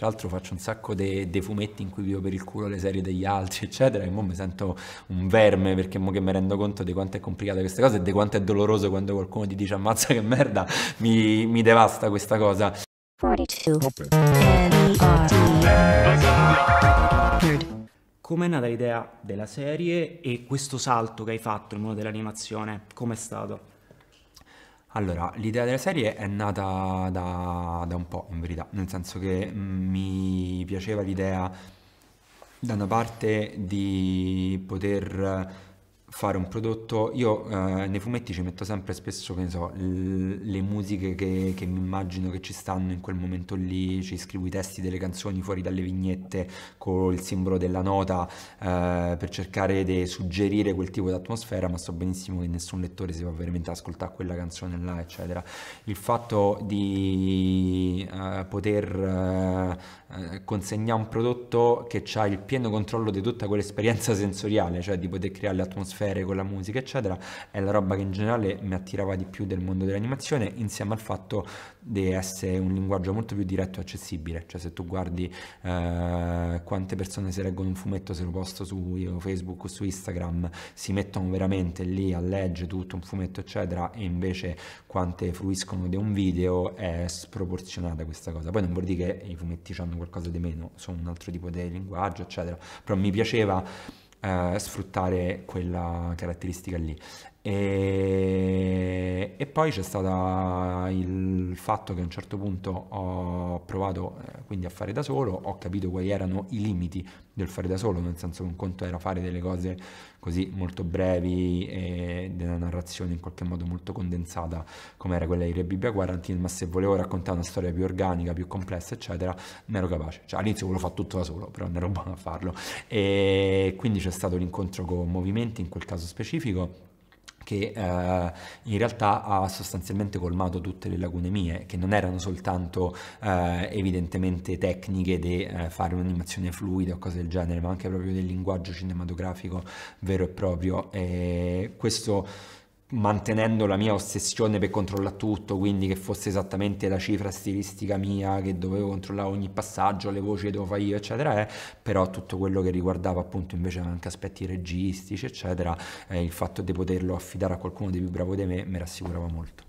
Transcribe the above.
tra l'altro faccio un sacco dei de fumetti in cui vivo per il culo le serie degli altri, eccetera, e mo mi sento un verme perché mo che mi rendo conto di quanto è complicata questa cosa e di quanto è doloroso quando qualcuno ti dice ammazza che merda, mi, mi devasta questa cosa. 42. è nata l'idea della serie e questo salto che hai fatto nel mondo dell'animazione? Com'è stato? Allora, l'idea della serie è nata da, da, un po', in verità, nel senso che mm, mi piaceva l'idea da una parte di poter fare un prodotto, io eh, nei fumetti ci metto sempre spesso, che ne so, l- le musiche che, che mi immagino che ci stanno in quel momento lì, ci scrivo i testi delle canzoni fuori dalle vignette con il simbolo della nota eh, per cercare di suggerire quel tipo di atmosfera, ma so benissimo che nessun lettore si va veramente ad ascoltare quella canzone là, eccetera. Il fatto di eh, poter eh, consegnare un prodotto che ha il pieno controllo di tutta quell'esperienza sensoriale, cioè di poter creare le atmosfere con la musica, eccetera, è la roba che in generale mi attirava di più del mondo dell'animazione, insieme al fatto di essere un linguaggio molto più diretto e accessibile. Cioè, se tu guardi eh, quante persone si leggono un fumetto, se lo posto su Facebook o su Instagram, si mettono veramente lì a leggere tutto un fumetto, eccetera, e invece quante fruiscono di un video è sproporzionata questa cosa. Poi non vuol dire che i fumetti hanno qualcosa di meno, sono un altro tipo di linguaggio, eccetera, però mi piaceva eh, sfruttare quella caratteristica lì. E, e poi c'è stato il fatto che a un certo punto ho provato eh, quindi a fare da solo, ho capito quali erano i limiti del fare da solo, nel senso che un conto era fare delle cose così molto brevi e della narrazione in qualche modo molto condensata come era quella di Re Bibbia Quarantine, ma se volevo raccontare una storia più organica, più complessa, eccetera, ne ero capace. Cioè, all'inizio volevo fare tutto da solo, però non ero buono a farlo. E quindi c'è stato l'incontro con Movimenti in quel caso specifico che eh, in realtà ha sostanzialmente colmato tutte le lacune mie, che non erano soltanto eh, evidentemente tecniche di eh, fare un'animazione fluida o cose del genere, ma anche proprio del linguaggio cinematografico vero e proprio. E questo mantenendo la mia ossessione per controllare tutto, quindi che fosse esattamente la cifra stilistica mia, che dovevo controllare ogni passaggio, le voci che devo fare io, eccetera, eh, però tutto quello che riguardava appunto invece anche aspetti registici, eccetera, eh, il fatto di poterlo affidare a qualcuno di più bravo di me mi rassicurava molto.